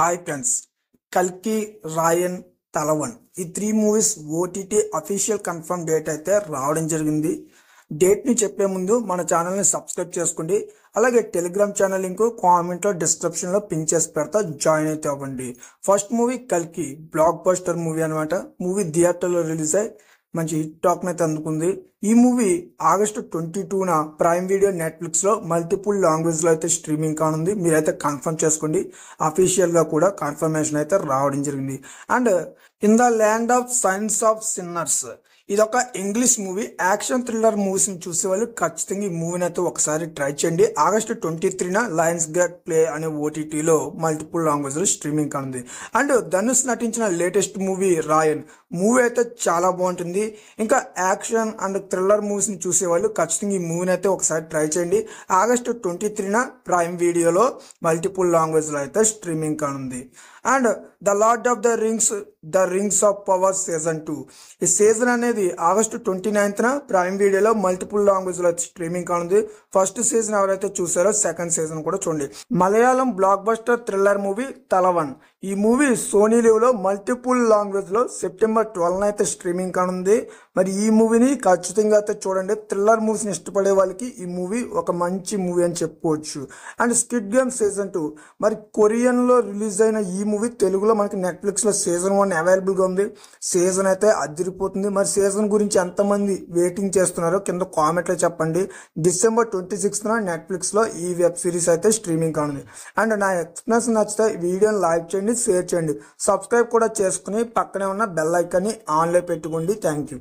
hi friends కల్కి రాయన్ తలవన్ ఈ three movies OTT official confirm date అయితే రావడం జరిగింది డేట్ని చెప్పే ముందు మన ఛానల్ని సబ్స్క్రైబ్ చేసుకోండి అలాగే టెలిగ్రామ్ ఛానల్ లింక్ కామెంట్లో డిస్క్రిప్షన్లో పిన్ చేసి పెడతా జాయిన్ అయితే అవ్వండి ఫస్ట్ మూవీ కల్కి బ్లాక్ బస్టర్ మూవీ అనమాట మూవీ థియేటర్లో రిలీజ్ అయ్యి మంచి హిట్ టాక్ని అయితే అందుకుంది ఈ మూవీ ఆగస్టు ట్వంటీ టూన ప్రైమ్ వీడియో నెట్ఫ్లిక్స్లో మల్టిపుల్ లాంగ్వేజ్లో అయితే స్ట్రీమింగ్ కానుంది మీరైతే కన్ఫర్మ్ చేసుకోండి అఫీషియల్గా కూడా కన్ఫర్మేషన్ అయితే రావడం జరిగింది and in the land of saints of sinners ఇది ఒక ఇంగ్లీష్ మూవీ యాక్షన్ థ్రిల్లర్ ని చూసే వాళ్ళు ఖచ్చితంగా ఈ మూవీని అయితే ఒకసారి ట్రై చేయండి ఆగస్టు ట్వంటీ త్రీన లయన్స్ గ్యాక్ ప్లే అనే ఓటీటీలో మల్టిపుల్ లాంగ్వేజ్లో స్ట్రీమింగ్ కానుంది అండ్ ధనుష్ నటించిన లేటెస్ట్ మూవీ రాయన్ మూవీ అయితే చాలా బాగుంటుంది ఇంకా యాక్షన్ అండ్ థ్రిల్లర్ మూవీస్ని చూసేవాళ్ళు ఖచ్చితంగా ఈ మూవీని అయితే ఒకసారి ట్రై చేయండి ఆగస్టు ట్వంటీ త్రీన ప్రైమ్ వీడియోలో మల్టిపుల్ లాంగ్వేజ్లో అయితే స్ట్రీమింగ్ కానుంది and the Lord of the Rings the Rings of Power season two ఈ సీజన్ అనేది ఆగస్టు ట్వంటీ నైన్త్న ప్రైమ్ వీడియోలో మల్టిపుల్ లాంగ్వేజ్లో స్ట్రీమింగ్ కానుంది ఫస్ట్ సీజన్ ఎవరైతే చూసారో సెకండ్ సీజన్ కూడా చూడండి Malayalam blockbuster thriller movie Thalavan ఈ మూవీ సోనీ లీవ్లో మల్టిపుల్ లాంగ్వేజ్లో సెప్టెంబర్ ట్వెల్వ్న అయితే స్ట్రీమింగ్ కానుంది మరి ఈ మూవీని ఖచ్చితంగా అయితే చూడండి థ్రిల్లర్ మూవీస్ని ఇష్టపడే వాళ్ళకి ఈ మూవీ ఒక మంచి మూవీ అని చెప్పుకోవచ్చు and squid game season two మరి కొరియన్లో రిలీజ్ అయిన ఈ మూవీ తెలుగులో మనకి నెట్ఫ్లిక్స్లో సీజన్ వన్ సీజన్ అవైలబుల్గా ఉంది సీజన్ అయితే అదిరిపోతుంది మరి సీజన్ గురించి ఎంతమంది వెయిటింగ్ చేస్తున్నారో కింద కామెంట్లో చెప్పండి డిసెంబర్ ట్వంటీ సిక్స్త్న నెట్ఫ్లిక్స్లో ఈ వెబ్ సిరీస్ అయితే స్ట్రీమింగ్ కానుంది అండ్ నా ఎక్స్పీరియన్స్ నచ్చితే వీడియోని లైక్ చేయండి షేర్ చేయండి సబ్స్క్రైబ్ కూడా చేసుకుని పక్కనే ఉన్న బెల్ ఐకాన్ని ఆన్లో పెట్టుకోండి థ్యాంక్ యూ